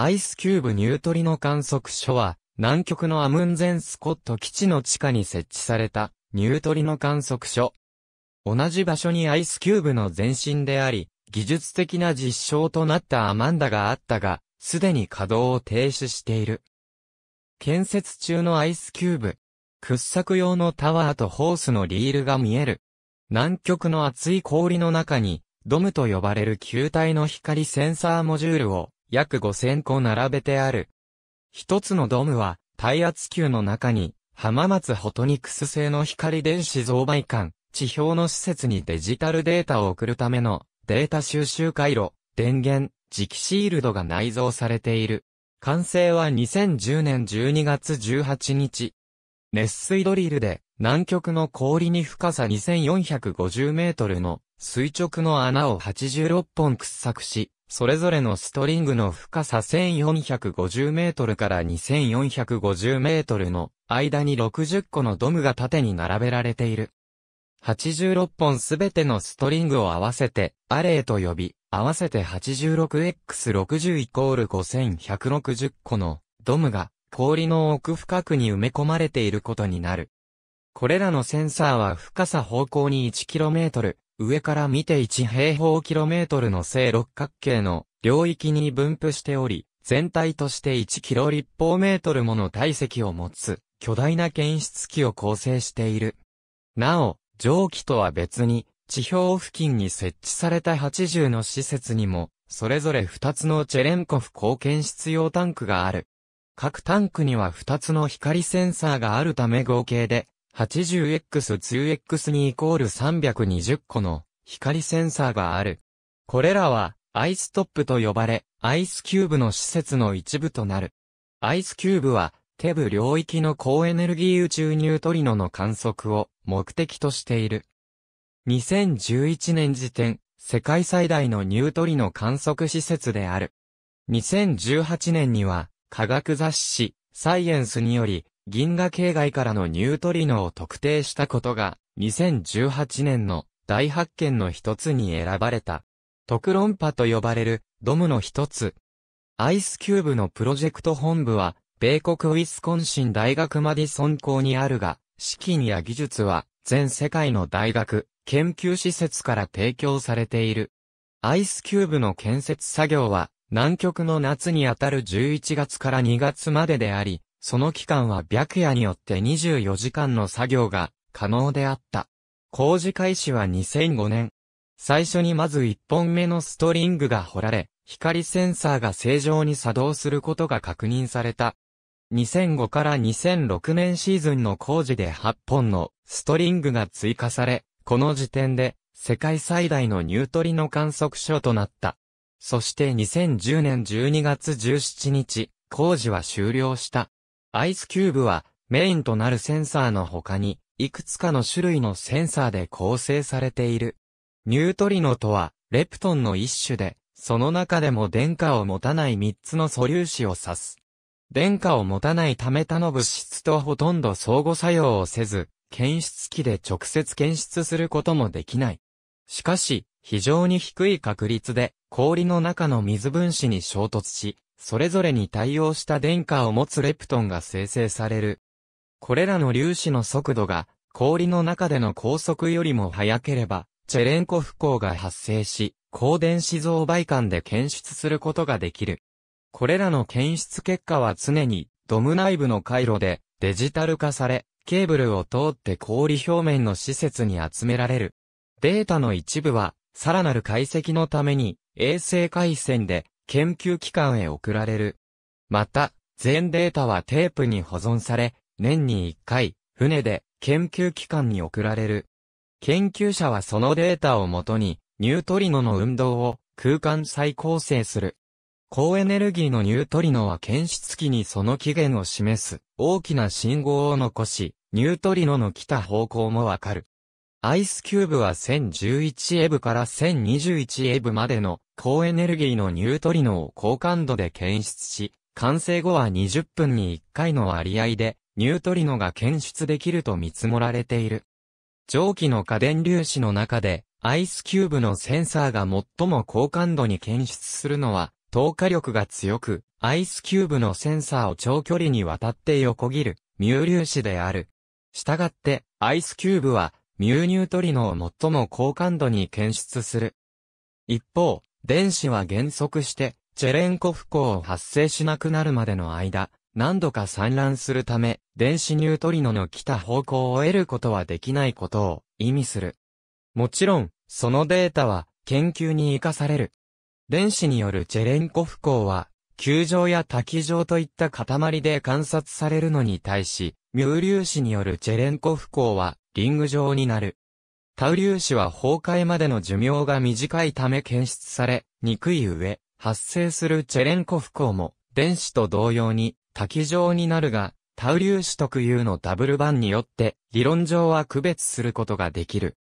アイスキューブニュートリノ観測所は、南極のアムンゼンスコット基地の地下に設置された、ニュートリノ観測所。同じ場所にアイスキューブの前身であり、技術的な実証となったアマンダがあったが、すでに稼働を停止している。建設中のアイスキューブ。掘削用のタワーとホースのリールが見える。南極の厚い氷の中に、ドムと呼ばれる球体の光センサーモジュールを約5000個並べてある。一つのドームは、耐圧球の中に、浜松ホトニクス製の光電子増倍管、地表の施設にデジタルデータを送るための、データ収集回路、電源、磁気シールドが内蔵されている。完成は2010年12月18日。熱水ドリルで南極の氷に深さ2450メートルの垂直の穴を86本掘削し、それぞれのストリングの深さ1450メートルから2450メートルの間に60個のドムが縦に並べられている。86本すべてのストリングを合わせて、アレイと呼び、合わせて 86x60 イコール5160個のドムが氷の奥深くに埋め込まれていることになる。これらのセンサーは深さ方向に 1km、上から見て1平方キロメートルの正六角形の領域に分布しており、全体として1キロ立方メートルもの体積を持つ巨大な検出器を構成している。なお、蒸気とは別に、地表付近に設置された80の施設にも、それぞれ2つのチェレンコフ貢献室用タンクがある。各タンクには2つの光センサーがあるため合計で 80X2X にイコール320個の光センサーがある。これらはアイストップと呼ばれ、アイスキューブの施設の一部となる。アイスキューブは、テブ領域の高エネルギー宇宙ニュートリノの観測を目的としている。2011年時点、世界最大のニュートリノ観測施設である。2018年には、科学雑誌、サイエンスにより、銀河系外からのニュートリノを特定したことが、2018年の大発見の一つに選ばれた。特論波と呼ばれるドムの一つ。アイスキューブのプロジェクト本部は、米国ウィスコンシン大学マディソン校にあるが、資金や技術は全世界の大学、研究施設から提供されている。アイスキューブの建設作業は、南極の夏にあたる11月から2月までであり、その期間は白夜によって24時間の作業が可能であった。工事開始は2005年。最初にまず1本目のストリングが掘られ、光センサーが正常に作動することが確認された。2005から2006年シーズンの工事で8本のストリングが追加され、この時点で世界最大のニュートリノ観測所となった。そして2010年12月17日、工事は終了した。アイスキューブはメインとなるセンサーの他に、いくつかの種類のセンサーで構成されている。ニュートリノとは、レプトンの一種で、その中でも電荷を持たない3つの素粒子を指す。電荷を持たないためたの物質とほとんど相互作用をせず、検出器で直接検出することもできない。しかし、非常に低い確率で、氷の中の水分子に衝突し、それぞれに対応した電荷を持つレプトンが生成される。これらの粒子の速度が氷の中での高速よりも速ければ、チェレンコフ光が発生し、高電子増媒感で検出することができる。これらの検出結果は常にドム内部の回路でデジタル化され、ケーブルを通って氷表面の施設に集められる。データの一部は、さらなる解析のために、衛星回線で研究機関へ送られる。また、全データはテープに保存され、年に1回、船で研究機関に送られる。研究者はそのデータをもとに、ニュートリノの運動を空間再構成する。高エネルギーのニュートリノは検出器にその起源を示す大きな信号を残し、ニュートリノの来た方向もわかる。アイスキューブは1011エブから1021エブまでの高エネルギーのニュートリノを高感度で検出し、完成後は20分に1回の割合でニュートリノが検出できると見積もられている。蒸気の過電粒子の中でアイスキューブのセンサーが最も高感度に検出するのは透過力が強く、アイスキューブのセンサーを長距離にわたって横切る、ミュー粒子である。したがって、アイスキューブは、ミューニュートリノを最も高感度に検出する。一方、電子は減速して、チェレンコフ光を発生しなくなるまでの間、何度か散乱するため、電子ニュートリノの来た方向を得ることはできないことを意味する。もちろん、そのデータは研究に活かされる。電子によるチェレンコフ光は、球状や滝状といった塊で観察されるのに対し、ミュー粒子によるチェレンコフ光は、リング状になる。タウ粒子は崩壊までの寿命が短いため検出され、にくい上、発生するチェレンコフ光も、電子と同様に、多状になるが、タウ粒子特有のダブル版によって、理論上は区別することができる。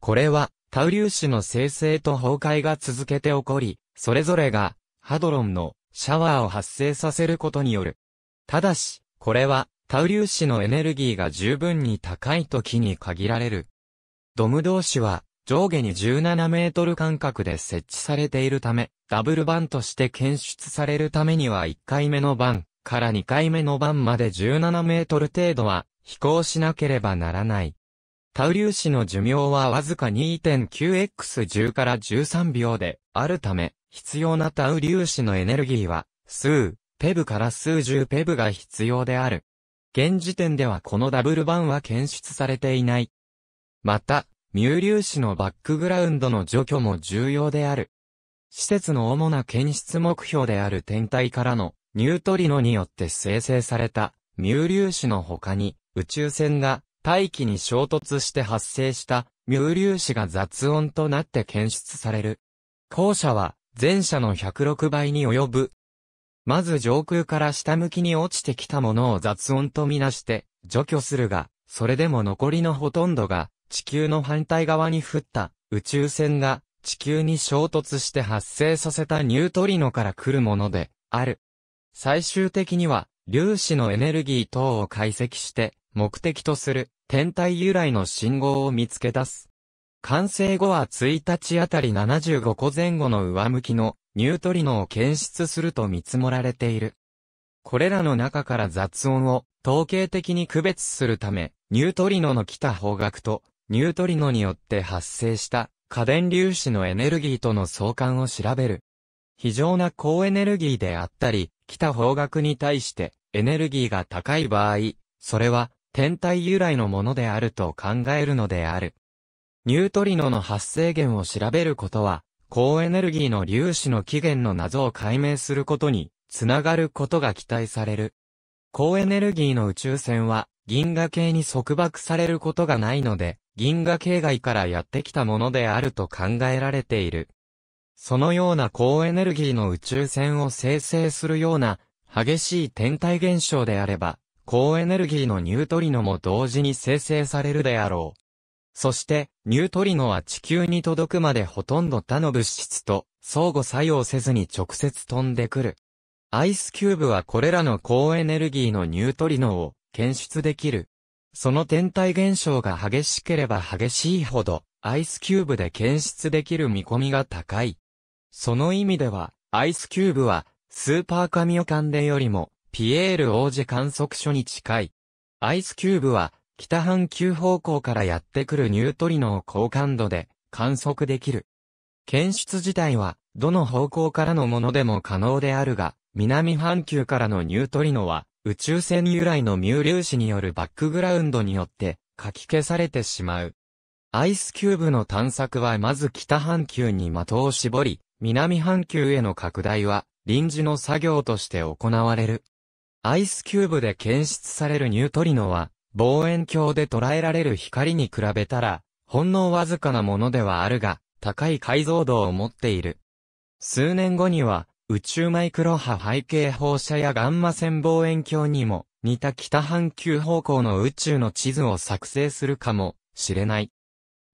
これは、タウ粒子の生成と崩壊が続けて起こり、それぞれが、ハドロンのシャワーを発生させることによる。ただし、これは、タウ粒子のエネルギーが十分に高い時に限られる。ドム同士は上下に17メートル間隔で設置されているため、ダブル版として検出されるためには1回目の番から2回目の番まで17メートル程度は飛行しなければならない。タウ粒子の寿命はわずか 2.9x10 から13秒であるため、必要なタウ粒子のエネルギーは数ペブから数十ペブが必要である。現時点ではこのダブル版は検出されていない。また、ミュウ粒子のバックグラウンドの除去も重要である。施設の主な検出目標である天体からのニュートリノによって生成されたミュウ粒子の他に宇宙船が大気に衝突して発生したミュウ粒子が雑音となって検出される。後者は前者の106倍に及ぶまず上空から下向きに落ちてきたものを雑音とみなして除去するが、それでも残りのほとんどが地球の反対側に降った宇宙船が地球に衝突して発生させたニュートリノから来るものである。最終的には粒子のエネルギー等を解析して目的とする天体由来の信号を見つけ出す。完成後は1日あたり75個前後の上向きのニュートリノを検出すると見積もられている。これらの中から雑音を統計的に区別するため、ニュートリノの来た方角と、ニュートリノによって発生した過電粒子のエネルギーとの相関を調べる。非常な高エネルギーであったり、来た方角に対してエネルギーが高い場合、それは天体由来のものであると考えるのである。ニュートリノの発生源を調べることは、高エネルギーの粒子の起源の謎を解明することに、つながることが期待される。高エネルギーの宇宙船は、銀河系に束縛されることがないので、銀河系外からやってきたものであると考えられている。そのような高エネルギーの宇宙船を生成するような、激しい天体現象であれば、高エネルギーのニュートリノも同時に生成されるであろう。そして、ニュートリノは地球に届くまでほとんど他の物質と相互作用せずに直接飛んでくる。アイスキューブはこれらの高エネルギーのニュートリノを検出できる。その天体現象が激しければ激しいほど、アイスキューブで検出できる見込みが高い。その意味では、アイスキューブは、スーパーカミオカンデよりも、ピエール王子観測所に近い。アイスキューブは、北半球方向からやってくるニュートリノを高感度で観測できる。検出自体は、どの方向からのものでも可能であるが、南半球からのニュートリノは、宇宙船由来のミュー粒子によるバックグラウンドによって、かき消されてしまう。アイスキューブの探索はまず北半球に的を絞り、南半球への拡大は、臨時の作業として行われる。アイスキューブで検出されるニュートリノは、望遠鏡で捉えられる光に比べたら、ほんのわずかなものではあるが、高い解像度を持っている。数年後には、宇宙マイクロ波背景放射やガンマ線望遠鏡にも、似た北半球方向の宇宙の地図を作成するかもしれない。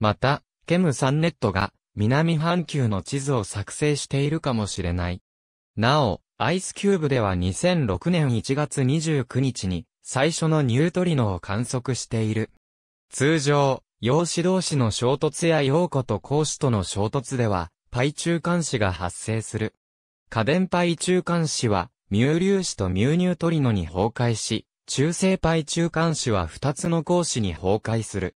また、ケムサンネットが南半球の地図を作成しているかもしれない。なお、アイスキューブでは2006年1月29日に最初のニュートリノを観測している。通常、陽子同士の衝突や陽子と光子との衝突では、パイ中間子が発生する。家電パイ中間子は、ミュー粒子とミューニュートリノに崩壊し、中性パイ中間子は2つの光子に崩壊する。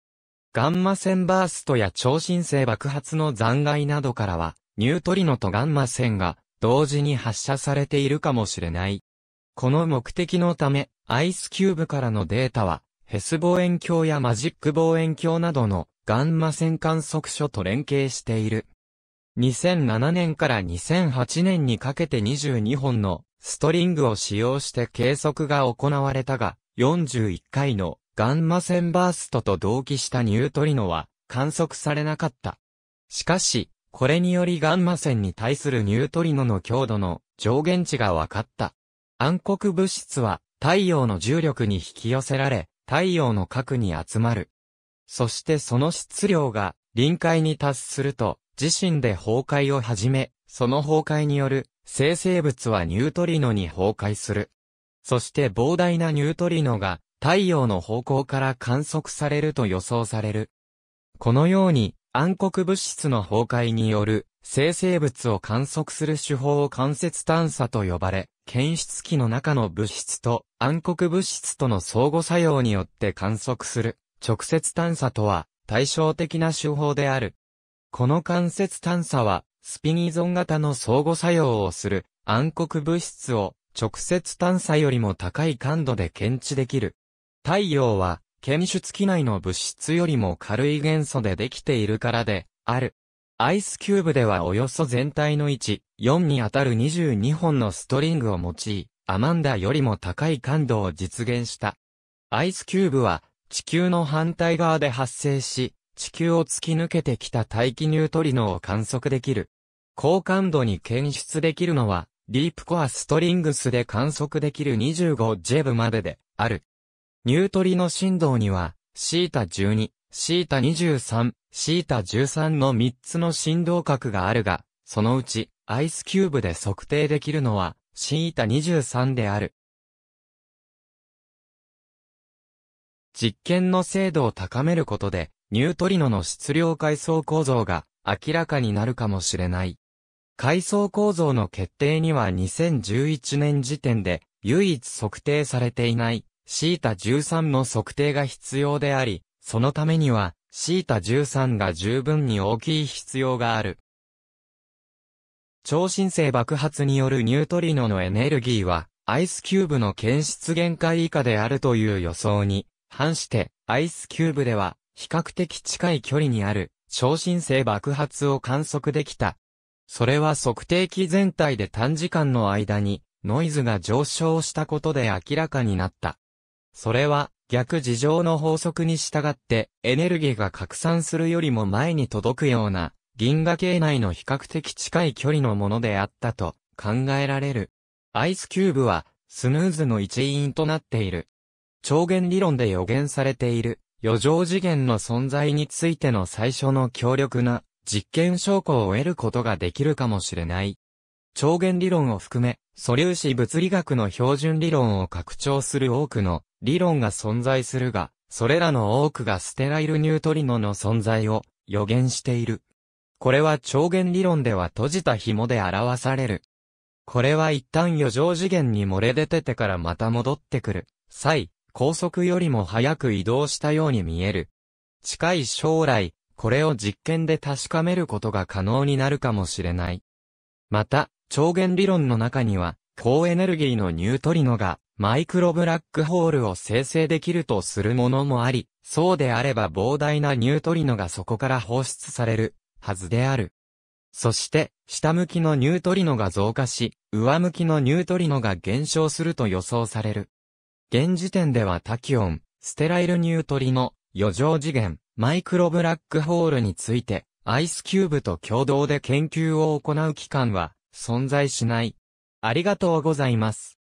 ガンマ線バーストや超新星爆発の残骸などからは、ニュートリノとガンマ線が同時に発射されているかもしれない。この目的のため、アイスキューブからのデータは、ヘス望遠鏡やマジック望遠鏡などのガンマ線観測所と連携している。2007年から2008年にかけて22本のストリングを使用して計測が行われたが、41回のガンマ線バーストと同期したニュートリノは観測されなかった。しかし、これによりガンマ線に対するニュートリノの強度の上限値が分かった。暗黒物質は太陽の重力に引き寄せられ、太陽の核に集まる。そしてその質量が臨界に達すると、自身で崩壊をはじめ、その崩壊による生成物はニュートリノに崩壊する。そして膨大なニュートリノが太陽の方向から観測されると予想される。このように暗黒物質の崩壊による生成物を観測する手法を間接探査と呼ばれ、検出器の中の物質と暗黒物質との相互作用によって観測する直接探査とは対照的な手法である。この間接探査はスピン依存型の相互作用をする暗黒物質を直接探査よりも高い感度で検知できる。太陽は検出器内の物質よりも軽い元素でできているからである。アイスキューブではおよそ全体の1、4にあたる22本のストリングを用い、アマンダよりも高い感度を実現した。アイスキューブは、地球の反対側で発生し、地球を突き抜けてきた大気ニュートリノを観測できる。高感度に検出できるのは、ディープコアストリングスで観測できる2 5ブまでである。ニュートリノ振動には、シータ12、シータ23、シータ13の3つの振動角があるが、そのうち、アイスキューブで測定できるのは、シータ23である。実験の精度を高めることで、ニュートリノの質量階層構造が明らかになるかもしれない。階層構造の決定には2011年時点で唯一測定されていないシータ13の測定が必要であり、そのためには、シータ13が十分に大きい必要がある。超新星爆発によるニュートリノのエネルギーは、アイスキューブの検出限界以下であるという予想に、反して、アイスキューブでは、比較的近い距離にある、超新星爆発を観測できた。それは測定器全体で短時間の間に、ノイズが上昇したことで明らかになった。それは、逆事情の法則に従ってエネルギーが拡散するよりも前に届くような銀河系内の比較的近い距離のものであったと考えられる。アイスキューブはスヌーズの一員となっている。超限理論で予言されている余剰次元の存在についての最初の強力な実験証拠を得ることができるかもしれない。超弦理論を含め、素粒子物理学の標準理論を拡張する多くの理論が存在するが、それらの多くがステライルニュートリノの存在を予言している。これは超弦理論では閉じた紐で表される。これは一旦余剰次元に漏れ出ててからまた戻ってくる際、高速よりも早く移動したように見える。近い将来、これを実験で確かめることが可能になるかもしれない。また、超弦理論の中には、高エネルギーのニュートリノが、マイクロブラックホールを生成できるとするものもあり、そうであれば膨大なニュートリノがそこから放出される、はずである。そして、下向きのニュートリノが増加し、上向きのニュートリノが減少すると予想される。現時点ではタキオン、ステライルニュートリノ、余剰次元、マイクロブラックホールについて、アイスキューブと共同で研究を行う機関は、存在しない。ありがとうございます。